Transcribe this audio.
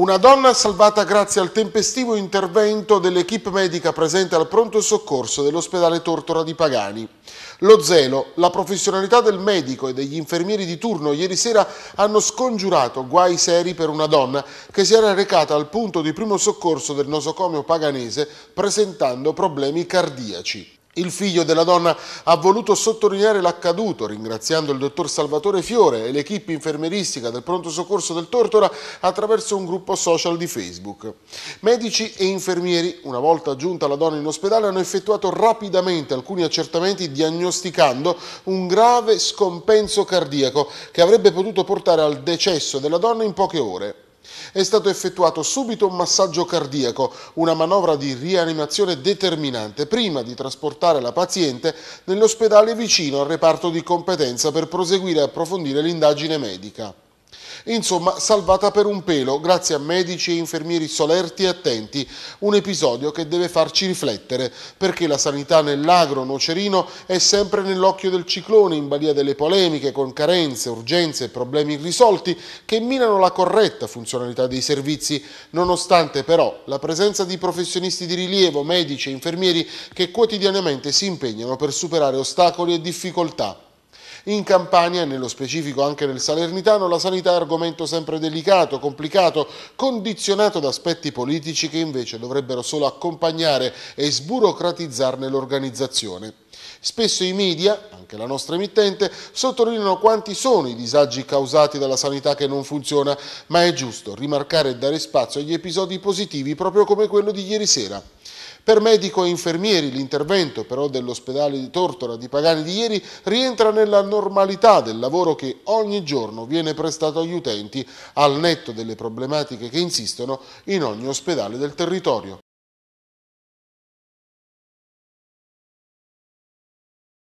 Una donna salvata grazie al tempestivo intervento dell'equipe medica presente al pronto soccorso dell'ospedale Tortora di Pagani. Lo zelo, la professionalità del medico e degli infermieri di turno ieri sera hanno scongiurato guai seri per una donna che si era recata al punto di primo soccorso del nosocomio paganese presentando problemi cardiaci. Il figlio della donna ha voluto sottolineare l'accaduto ringraziando il dottor Salvatore Fiore e l'equipe infermeristica del pronto soccorso del Tortora attraverso un gruppo social di Facebook. Medici e infermieri, una volta giunta la donna in ospedale, hanno effettuato rapidamente alcuni accertamenti diagnosticando un grave scompenso cardiaco che avrebbe potuto portare al decesso della donna in poche ore. È stato effettuato subito un massaggio cardiaco, una manovra di rianimazione determinante, prima di trasportare la paziente nell'ospedale vicino al reparto di competenza per proseguire e approfondire l'indagine medica. Insomma, salvata per un pelo, grazie a medici e infermieri solerti e attenti, un episodio che deve farci riflettere, perché la sanità nell'agro nocerino è sempre nell'occhio del ciclone, in balia delle polemiche, con carenze, urgenze e problemi irrisolti che minano la corretta funzionalità dei servizi, nonostante però la presenza di professionisti di rilievo, medici e infermieri che quotidianamente si impegnano per superare ostacoli e difficoltà. In Campania, nello specifico anche nel Salernitano, la sanità è argomento sempre delicato, complicato, condizionato da aspetti politici che invece dovrebbero solo accompagnare e sburocratizzarne l'organizzazione. Spesso i media, anche la nostra emittente, sottolineano quanti sono i disagi causati dalla sanità che non funziona, ma è giusto rimarcare e dare spazio agli episodi positivi proprio come quello di ieri sera. Per medico e infermieri l'intervento però dell'ospedale di Tortora di Pagani di ieri rientra nella normalità del lavoro che ogni giorno viene prestato agli utenti al netto delle problematiche che insistono in ogni ospedale del territorio.